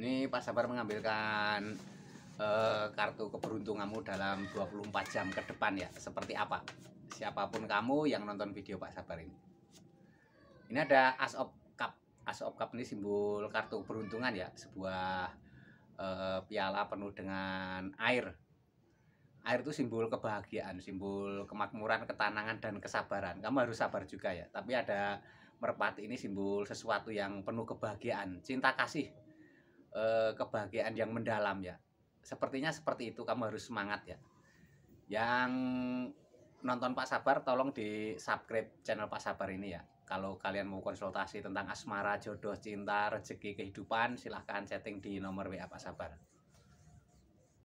ini Pak Sabar mengambilkan eh, kartu keberuntunganmu dalam 24 jam ke depan ya seperti apa siapapun kamu yang nonton video Pak Sabar ini ini ada As of Cup As of Cup ini simbol kartu keberuntungan ya sebuah eh, piala penuh dengan air air itu simbol kebahagiaan, simbol kemakmuran, ketenangan dan kesabaran. Kamu harus sabar juga ya. Tapi ada merpati ini simbol sesuatu yang penuh kebahagiaan, cinta kasih, Eh, kebahagiaan yang mendalam ya. Sepertinya seperti itu kamu harus semangat ya. Yang nonton Pak Sabar tolong di subscribe channel Pak Sabar ini ya. Kalau kalian mau konsultasi tentang asmara, jodoh, cinta, rezeki, kehidupan silahkan chatting di nomor WA Pak Sabar.